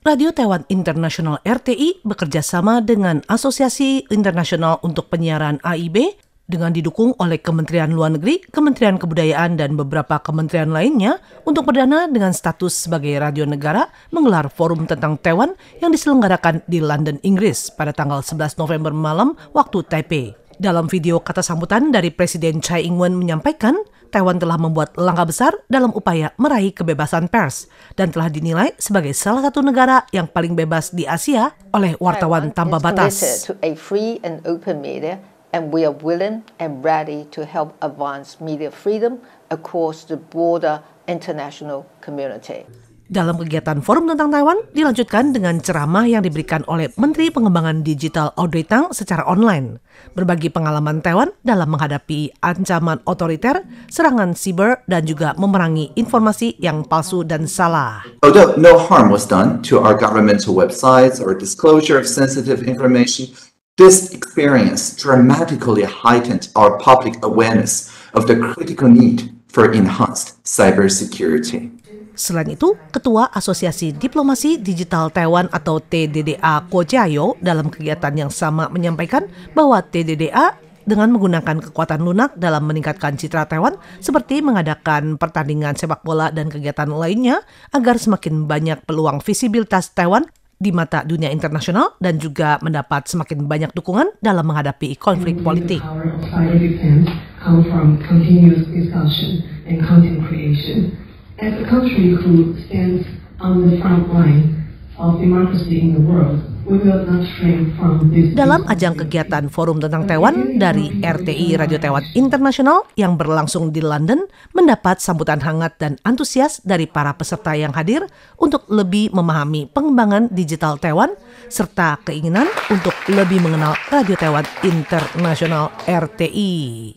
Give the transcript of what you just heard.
Radio Taiwan International RTI bekerja sama dengan Asosiasi Internasional untuk Penyiaran AIB dengan didukung oleh Kementerian Luar Negeri, Kementerian Kebudayaan, dan beberapa kementerian lainnya untuk perdana dengan status sebagai radio negara menggelar forum tentang Taiwan yang diselenggarakan di London, Inggris pada tanggal 11 November malam waktu Taipei. Dalam video kata sambutan dari Presiden Tsai Ing-wen menyampaikan, Taiwan telah membuat langkah besar dalam upaya meraih kebebasan pers dan telah dinilai sebagai salah satu negara yang paling bebas di Asia oleh wartawan tanpa batas. And dalam kegiatan forum tentang Taiwan dilanjutkan dengan ceramah yang diberikan oleh Menteri Pengembangan Digital Audrey Tang secara online, berbagi pengalaman Taiwan dalam menghadapi ancaman otoriter, serangan siber, dan juga memerangi informasi yang palsu dan salah. Although no harm was done to our governmental websites or disclosure of sensitive information, this experience dramatically heightened our public awareness of the critical need for enhanced cybersecurity. Selain itu, Ketua Asosiasi Diplomasi Digital Taiwan atau TDDA Ko Jayo dalam kegiatan yang sama menyampaikan bahwa TDDA dengan menggunakan kekuatan lunak dalam meningkatkan citra Taiwan seperti mengadakan pertandingan sepak bola dan kegiatan lainnya agar semakin banyak peluang visibilitas Taiwan di mata dunia internasional dan juga mendapat semakin banyak dukungan dalam menghadapi konflik politik. come from continuous discussion and content creation. As a country who stands on the front line of democracy in the world, Dalam ajang kegiatan forum tentang Taiwan dari RTI Radio Taiwan Internasional yang berlangsung di London mendapat sambutan hangat dan antusias dari para peserta yang hadir untuk lebih memahami pengembangan digital Taiwan serta keinginan untuk lebih mengenal Radio Taiwan Internasional RTI.